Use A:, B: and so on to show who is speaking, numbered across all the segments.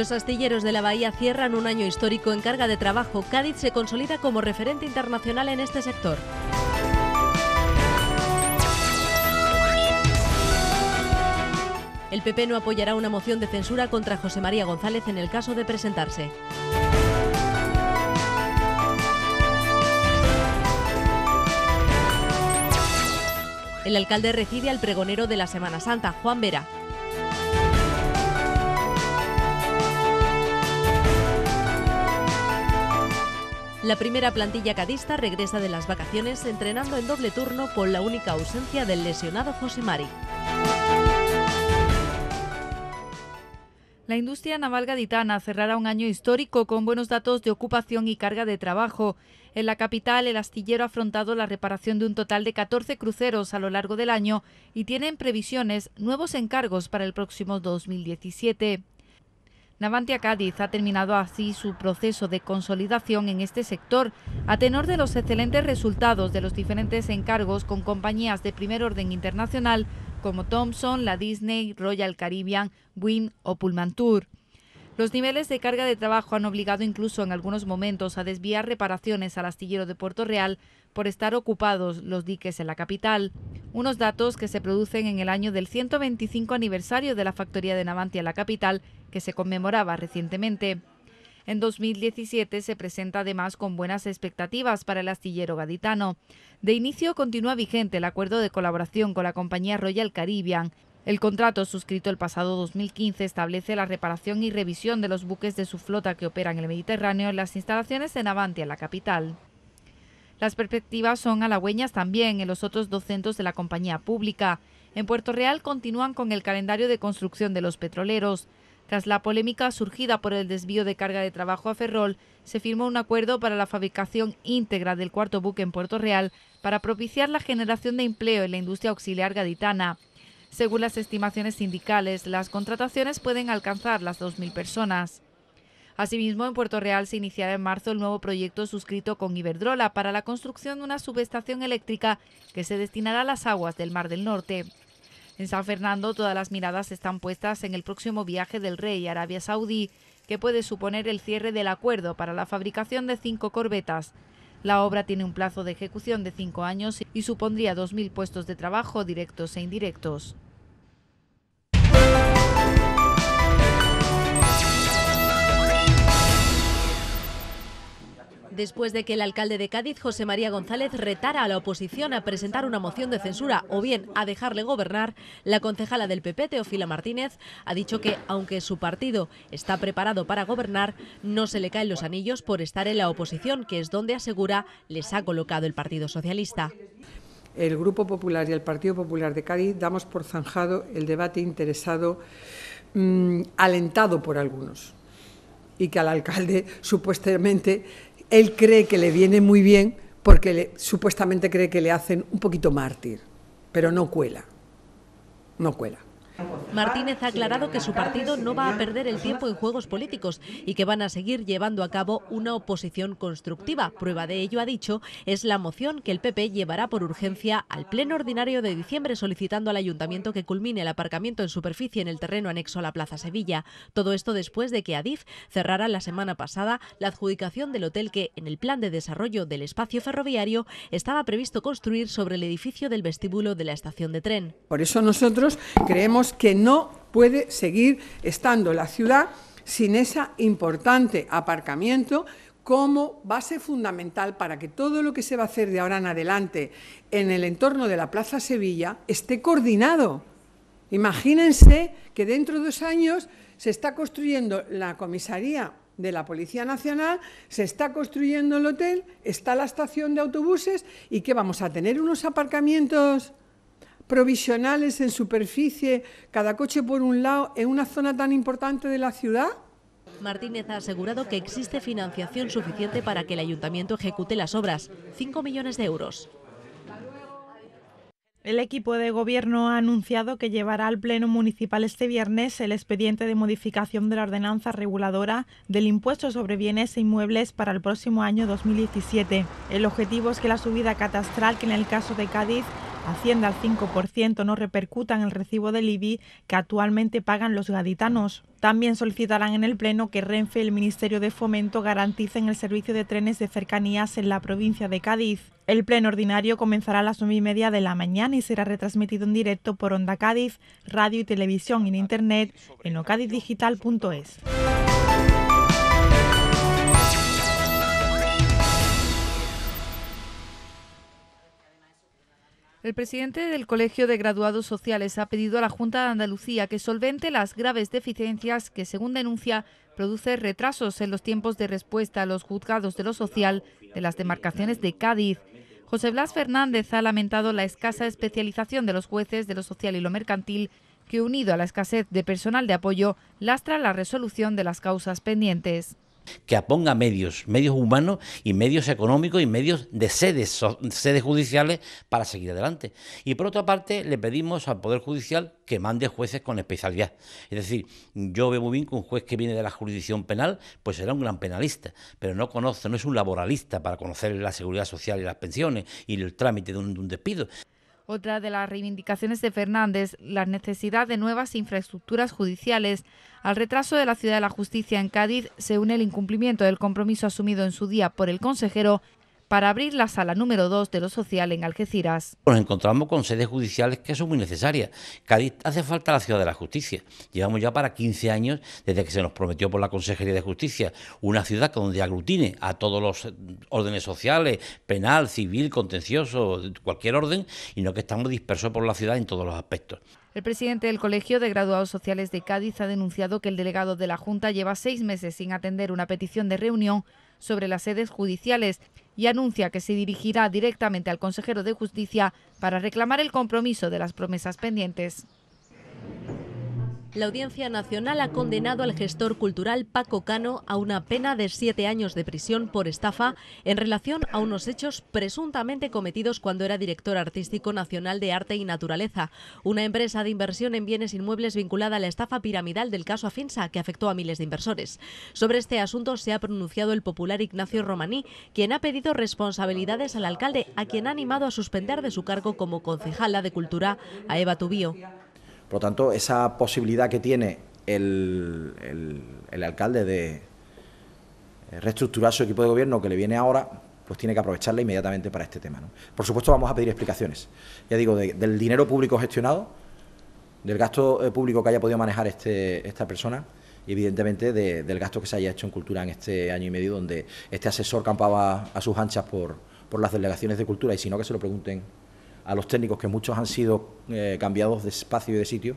A: Los astilleros de la bahía cierran un año histórico en carga de trabajo. Cádiz se consolida como referente internacional en este sector. El PP no apoyará una moción de censura contra José María González en el caso de presentarse. El alcalde recibe al pregonero de la Semana Santa, Juan Vera. La primera plantilla cadista regresa de las vacaciones entrenando en doble turno con la única ausencia del lesionado Mari. La
B: industria naval gaditana cerrará un año histórico con buenos datos de ocupación y carga de trabajo. En la capital, el astillero ha afrontado la reparación de un total de 14 cruceros a lo largo del año y tienen previsiones nuevos encargos para el próximo 2017. Navantia Cádiz ha terminado así su proceso de consolidación en este sector, a tenor de los excelentes resultados de los diferentes encargos con compañías de primer orden internacional como Thomson, la Disney, Royal Caribbean, Wynn o Pullman Tour. Los niveles de carga de trabajo han obligado incluso en algunos momentos a desviar reparaciones al astillero de Puerto Real por estar ocupados los diques en la capital. Unos datos que se producen en el año del 125 aniversario de la factoría de Navantia en la capital, que se conmemoraba recientemente. En 2017 se presenta además con buenas expectativas para el astillero gaditano. De inicio continúa vigente el acuerdo de colaboración con la compañía Royal Caribbean, el contrato suscrito el pasado 2015 establece la reparación y revisión de los buques de su flota que operan en el Mediterráneo en las instalaciones en Navantia, la capital. Las perspectivas son halagüeñas también en los otros dos de la compañía pública. En Puerto Real continúan con el calendario de construcción de los petroleros. Tras la polémica surgida por el desvío de carga de trabajo a Ferrol, se firmó un acuerdo para la fabricación íntegra del cuarto buque en Puerto Real para propiciar la generación de empleo en la industria auxiliar gaditana. Según las estimaciones sindicales, las contrataciones pueden alcanzar las 2.000 personas. Asimismo, en Puerto Real se iniciará en marzo el nuevo proyecto suscrito con Iberdrola para la construcción de una subestación eléctrica que se destinará a las aguas del Mar del Norte. En San Fernando todas las miradas están puestas en el próximo viaje del rey a Arabia Saudí, que puede suponer el cierre del acuerdo para la fabricación de cinco corbetas. La obra tiene un plazo de ejecución de cinco años y supondría 2.000 puestos de trabajo directos e indirectos.
A: después de que el alcalde de Cádiz, José María González, retara a la oposición a presentar una moción de censura o bien a dejarle gobernar, la concejala del PP, Teofila Martínez, ha dicho que, aunque su partido está preparado para gobernar, no se le caen los anillos por estar en la oposición, que es donde asegura les ha colocado el Partido Socialista.
C: El Grupo Popular y el Partido Popular de Cádiz damos por zanjado el debate interesado, mm, alentado por algunos, y que al alcalde supuestamente él cree que le viene muy bien porque supuestamente cree que le hacen un poquito mártir, pero no cuela, no cuela.
A: Martínez ha aclarado que su partido no va a perder el tiempo en juegos políticos y que van a seguir llevando a cabo una oposición constructiva. Prueba de ello, ha dicho, es la moción que el PP llevará por urgencia al Pleno Ordinario de diciembre solicitando al Ayuntamiento que culmine el aparcamiento en superficie en el terreno anexo a la Plaza Sevilla. Todo esto después de que Adif cerrara la semana pasada la adjudicación del hotel que, en el plan de desarrollo del espacio ferroviario, estaba previsto construir sobre el edificio del vestíbulo de la estación de tren. Por eso nosotros creemos que no puede seguir estando la ciudad
C: sin ese importante aparcamiento como base fundamental para que todo lo que se va a hacer de ahora en adelante en el entorno de la Plaza Sevilla esté coordinado. Imagínense que dentro de dos años se está construyendo la comisaría de la Policía Nacional, se está construyendo el hotel, está la estación de autobuses y que vamos a tener unos aparcamientos provisionales en superficie, cada coche por un lado, en una zona tan importante de la ciudad?
A: Martínez ha asegurado que existe financiación suficiente para que el ayuntamiento ejecute
D: las obras, 5 millones de euros. El equipo de gobierno ha anunciado que llevará al Pleno Municipal este viernes el expediente de modificación de la ordenanza reguladora del impuesto sobre bienes e inmuebles para el próximo año 2017. El objetivo es que la subida catastral, que en el caso de Cádiz Hacienda al 5% no repercutan el recibo del IBI que actualmente pagan los gaditanos. También solicitarán en el Pleno que Renfe y el Ministerio de Fomento garanticen el servicio de trenes de cercanías en la provincia de Cádiz. El Pleno ordinario comenzará a las 9 y media de la mañana y será retransmitido en directo por Onda Cádiz, radio y televisión en Internet en ocadizdigital.es.
B: El presidente del Colegio de Graduados Sociales ha pedido a la Junta de Andalucía que solvente las graves deficiencias que, según denuncia, produce retrasos en los tiempos de respuesta a los juzgados de lo social de las demarcaciones de Cádiz. José Blas Fernández ha lamentado la escasa especialización de los jueces de lo social y lo mercantil, que unido a la escasez de personal de apoyo lastra la resolución de las causas pendientes que aponga medios, medios humanos y medios económicos y medios de sedes, sedes judiciales para seguir adelante. Y por otra parte, le pedimos al Poder Judicial que mande jueces con especialidad. Es decir, yo veo muy bien que un juez que viene de la jurisdicción penal, pues será un gran penalista, pero no conoce, no es un laboralista para conocer la seguridad social y las pensiones y el trámite de un despido. Otra de las reivindicaciones de Fernández, la necesidad de nuevas infraestructuras judiciales. Al retraso de la Ciudad de la Justicia en Cádiz se une el incumplimiento del compromiso asumido en su día por el consejero para abrir la sala número 2 de lo social en Algeciras. Nos encontramos con sedes judiciales que son muy necesarias. Cádiz hace falta la ciudad de la justicia. Llevamos ya para 15 años desde que se nos prometió por la Consejería de Justicia una ciudad donde aglutine a todos los mm, órdenes sociales, penal, civil, contencioso, cualquier orden, y no que estamos dispersos por la ciudad en todos los aspectos. El presidente del Colegio de Graduados Sociales de Cádiz ha denunciado que el delegado de la Junta lleva seis meses sin atender una petición de reunión sobre las sedes judiciales y anuncia que se dirigirá directamente al consejero de Justicia para reclamar el compromiso de las promesas
A: pendientes. La Audiencia Nacional ha condenado al gestor cultural Paco Cano a una pena de siete años de prisión por estafa en relación a unos hechos presuntamente cometidos cuando era director artístico nacional de arte y naturaleza, una empresa de inversión en bienes inmuebles vinculada a la estafa piramidal del caso Afinsa que afectó a miles de inversores. Sobre este asunto se ha pronunciado el popular Ignacio Romaní, quien ha pedido responsabilidades al alcalde, a quien ha animado a suspender de su cargo como concejala de cultura a Eva Tubío.
C: Por lo tanto, esa posibilidad que tiene el, alcalde de eh, reestructurar su equipo de gobierno que le viene ahora, pues tiene que aprovecharla inmediatamente para este tema. Por supuesto, vamos a pedir explicaciones. Ya digo, del dinero público gestionado, del gasto eh, público que haya podido manejar este, esta persona y, evidentemente, del gasto que se haya hecho en cultura en este año y medio, donde este asesor campaba a sus anchas por, por las delegaciones de cultura y, si no, que se lo pregunten a los técnicos, que muchos han sido eh, cambiados de espacio y de sitio,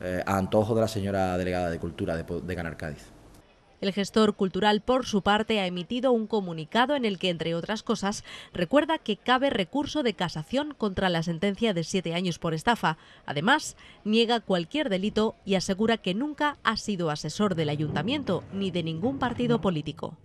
C: eh, a antojo de la señora delegada de Cultura de, de Cádiz.
A: El gestor cultural, por su parte, ha emitido un comunicado en el que, entre otras cosas, recuerda que cabe recurso de casación contra la sentencia de siete años por estafa. Además, niega cualquier delito y asegura que nunca ha sido asesor del ayuntamiento ni de ningún partido político.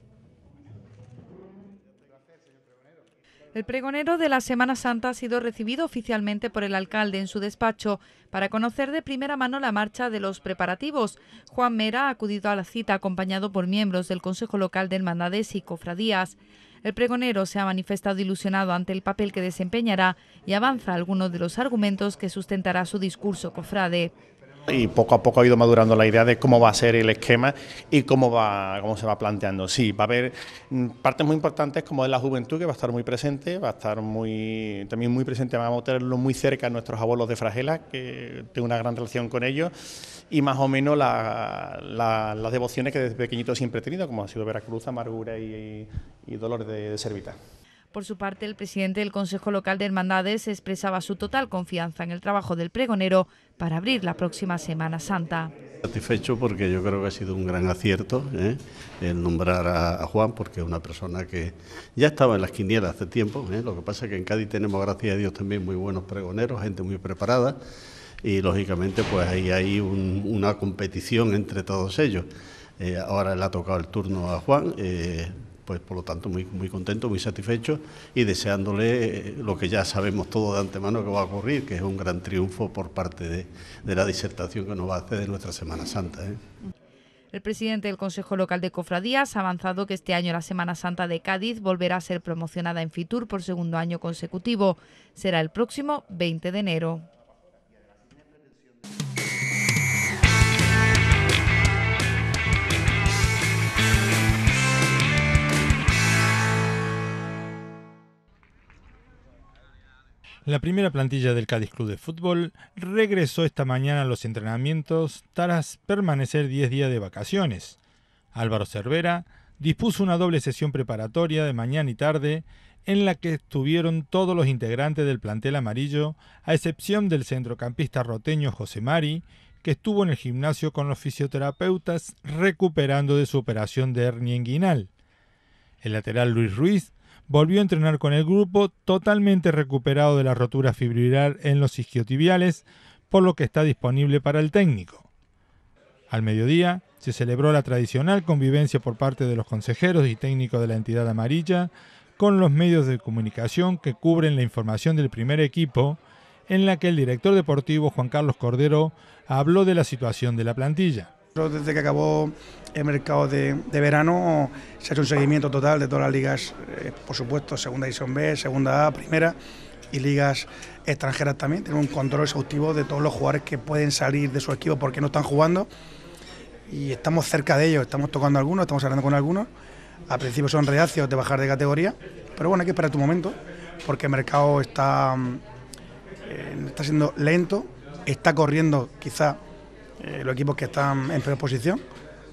B: El pregonero de la Semana Santa ha sido recibido oficialmente por el alcalde en su despacho para conocer de primera mano la marcha de los preparativos. Juan Mera ha acudido a la cita acompañado por miembros del Consejo Local de Hermandades y Cofradías. El pregonero se ha manifestado ilusionado ante el papel que desempeñará y avanza algunos de los argumentos que sustentará su discurso cofrade
C: y poco a poco ha ido madurando la idea de cómo va a ser el esquema y cómo va cómo se va planteando. Sí, va a haber mm, partes muy importantes como es la juventud que va a estar muy presente, va a estar muy también muy presente, vamos a tenerlo muy cerca a nuestros abuelos de Fragela, que tengo una gran relación con ellos y más o menos las devociones que desde pequeñito siempre he tenido, como ha sido Veracruz, Amargura y, Dolor Dolores de, de Servita.
B: Por su parte, el presidente del Consejo Local de Hermandades expresaba su total confianza en el trabajo del pregonero para abrir la próxima Semana Santa.
E: Satisfecho porque yo creo que ha sido un gran acierto ¿eh? el nombrar a, Juan, porque es una persona que ya estaba en las quinielas hace tiempo. ¿eh? Lo que pasa es que en Cádiz tenemos, gracias a Dios, también muy buenos pregoneros, gente muy preparada y lógicamente pues ahí hay una competición entre todos ellos. Eh, ahora le ha tocado el turno a Juan, pues por lo tanto muy, muy contento, muy satisfecho y deseándole eh, lo que ya sabemos todo de antemano que va a ocurrir, que es un gran triunfo por parte de, la disertación que nos va a hacer de nuestra Semana Santa. ¿eh?
A: El
B: presidente del Consejo Local de Cofradías ha avanzado que este año la Semana Santa de Cádiz volverá a ser promocionada en Fitur por segundo año consecutivo. Será el próximo 20 de enero.
E: La primera plantilla del Cádiz Club de Fútbol regresó esta mañana a los entrenamientos tras permanecer 10 días de vacaciones. Álvaro Cervera dispuso una doble sesión preparatoria de mañana y tarde en la que estuvieron todos los integrantes del plantel amarillo, a excepción del centrocampista roteño José Mari, que estuvo en el gimnasio con los fisioterapeutas recuperando de su operación de hernia inguinal. El lateral Luis Ruiz volvió a entrenar con el grupo totalmente recuperado de la rotura fibrilar en los isquiotibiales, por lo que está disponible para el técnico. Al mediodía se celebró la tradicional convivencia por parte de los consejeros y técnicos de la entidad amarilla con los medios de comunicación que cubren la información del primer equipo, en la que el director deportivo Juan Carlos Cordero habló de la situación de la plantilla.
C: Desde que acabó el mercado de, verano se ha hecho un seguimiento total de todas las ligas, eh, por supuesto, Segunda División B, Segunda A, Primera y ligas extranjeras también. Tenemos un control exhaustivo de todos los jugadores que pueden salir de su equipo porque no están jugando y estamos cerca de ellos, estamos tocando algunos, estamos hablando con algunos. Al principio son reacios de bajar de categoría, pero bueno, hay que esperar tu momento porque el mercado está, mm, eh, está siendo lento, está corriendo quizá eh, los equipos que están en preposición,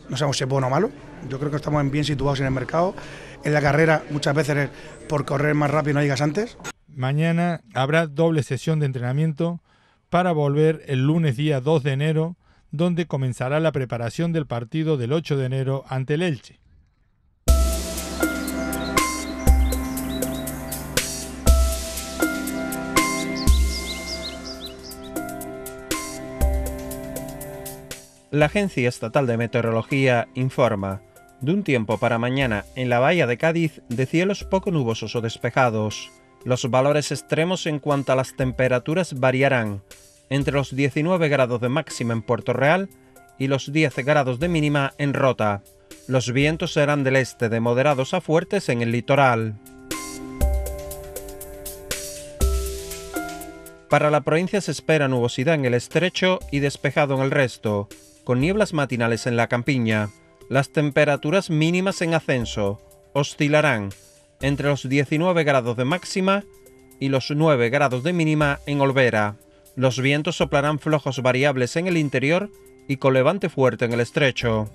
C: No sabemos si es bueno o malo. Yo creo que estamos bien situados en el mercado. En la carrera muchas veces por
E: correr más rápido no llegas antes. Mañana habrá doble sesión de entrenamiento para volver el lunes día 2 de enero, donde comenzará la preparación del partido del 8 de enero ante el Elche.
C: La Agencia Estatal de Meteorología informa de un tiempo para mañana en la bahía de Cádiz de cielos poco nubosos o despejados. Los valores extremos en cuanto a las temperaturas variarán entre los 19 grados de máxima en Puerto Real y los 10 grados de mínima en Rota. Los vientos serán del este de moderados a fuertes en el litoral. Para la provincia se espera nubosidad en el estrecho y despejado en el resto, con nieblas matinales en la campiña. Las temperaturas mínimas en ascenso oscilarán entre los 19 grados de máxima y los 9 grados de mínima en Olvera. Los vientos soplarán flojos variables en el interior y con levante fuerte en el estrecho.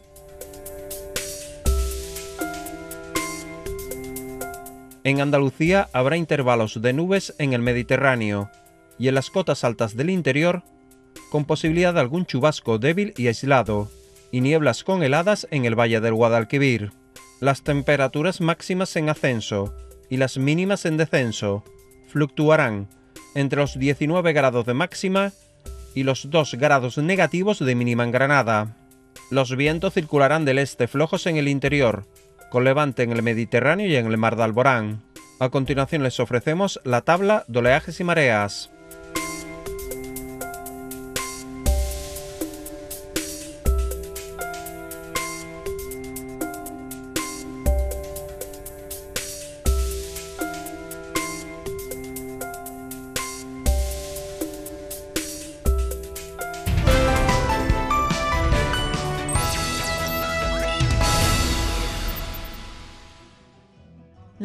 C: En Andalucía habrá intervalos de nubes en el Mediterráneo y en las cotas altas del interior con posibilidad de algún chubasco débil y aislado, y nieblas con heladas en el valle del Guadalquivir. Las temperaturas máximas en ascenso y las mínimas en descenso fluctuarán entre los 19 grados de máxima y los 2 grados negativos de mínima en Granada. Los vientos circularán del este flojos en el interior, con levante en el Mediterráneo y en el Mar de Alborán. A continuación les ofrecemos la tabla de oleajes y mareas.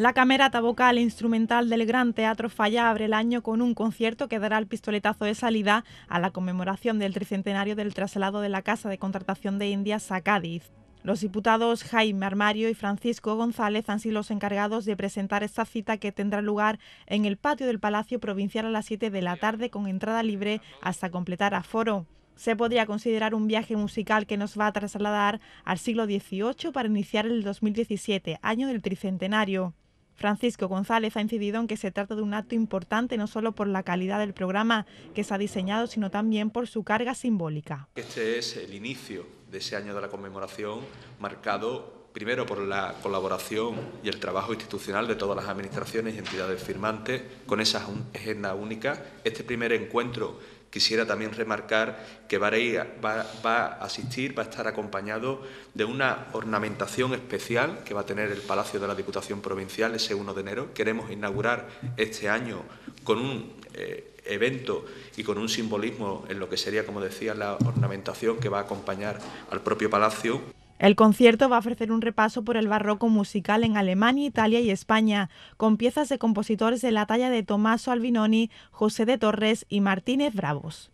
D: La camerata vocal e instrumental del Gran Teatro Falla abre el año con un concierto que dará el pistoletazo de salida a la conmemoración del tricentenario del traslado de la Casa de Contratación de Indias a Cádiz. Los diputados Jaime Armario y Francisco González han sido los encargados de presentar esta cita que tendrá lugar en el patio del Palacio Provincial a las 7 de la tarde con entrada libre hasta completar aforo se podría considerar un viaje musical que nos va a trasladar al siglo XVIII para iniciar el 2017, año del tricentenario. Francisco González ha incidido en que se trata de un acto importante no solo por la calidad del programa que se ha diseñado, sino también por su carga simbólica.
C: Este es el inicio de ese año de la conmemoración marcado primero por la colaboración y el trabajo institucional de todas las administraciones y entidades firmantes con esa agenda única. Este primer encuentro Quisiera también remarcar que va, a asistir, va a estar acompañado de una ornamentación especial que va a tener el Palacio de la Diputación Provincial ese 1 de enero. Queremos inaugurar este año con un eh, evento y con un simbolismo en lo que sería, como decía, la ornamentación que va a acompañar al propio Palacio.
D: El concierto va a ofrecer un repaso por el barroco musical en Alemania, Italia y España, con piezas de compositores de la talla de Tommaso Albinoni, José de Torres y Martínez Bravos.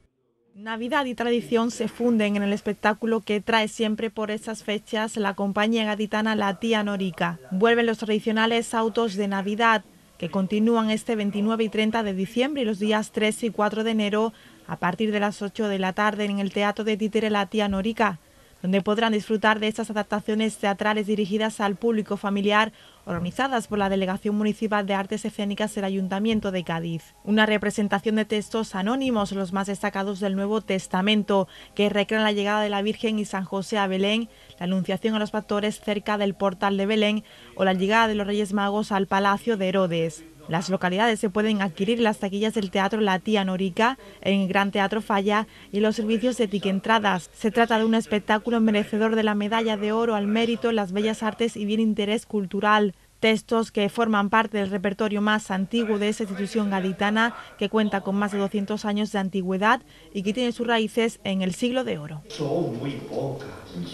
D: Navidad y tradición se funden en el espectáculo que trae siempre por estas fechas la compañía gaditana La Tía Norica. Vuelven los tradicionales autos de Navidad, que continúan este 29 y 30 de diciembre y los días 3 y 4 de enero a partir de las 8 de la tarde en el Teatro de Títere La Tía Norica donde podrán disfrutar de estas adaptaciones teatrales dirigidas al público familiar organizadas por la Delegación Municipal de Artes Escénicas del Ayuntamiento de Cádiz. Una representación de textos anónimos, los más destacados del Nuevo Testamento, que recrean la llegada de la Virgen y San José a Belén, la Anunciación a los pastores cerca del portal de Belén o la llegada de los Reyes Magos al Palacio de Herodes las localidades se pueden adquirir las taquillas del Teatro La Tía Norica, en Gran Teatro Falla y los servicios de entradas. Se trata de un espectáculo merecedor de la medalla de oro al mérito las bellas artes y bien interés cultural. Textos que forman parte del repertorio más antiguo de esa institución gaditana, que cuenta con más de 200 años de antigüedad y que tiene sus raíces en el siglo de oro.
E: muy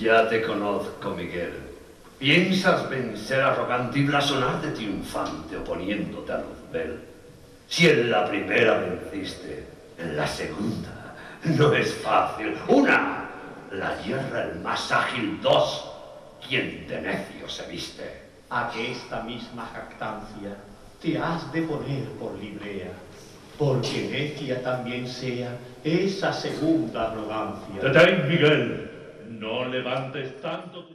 A: Ya te conozco, Miguel. ¿Piensas vencer arrogante y de triunfante oponiéndote a Luzbel? Si en la primera venciste, en la segunda no es fácil. Una, la hierra el más ágil. Dos,
C: quien de necio se viste. A que esta misma jactancia
E: te has de poner por librea, porque necia también sea esa segunda arrogancia. Detén, Miguel, no levantes tanto tu...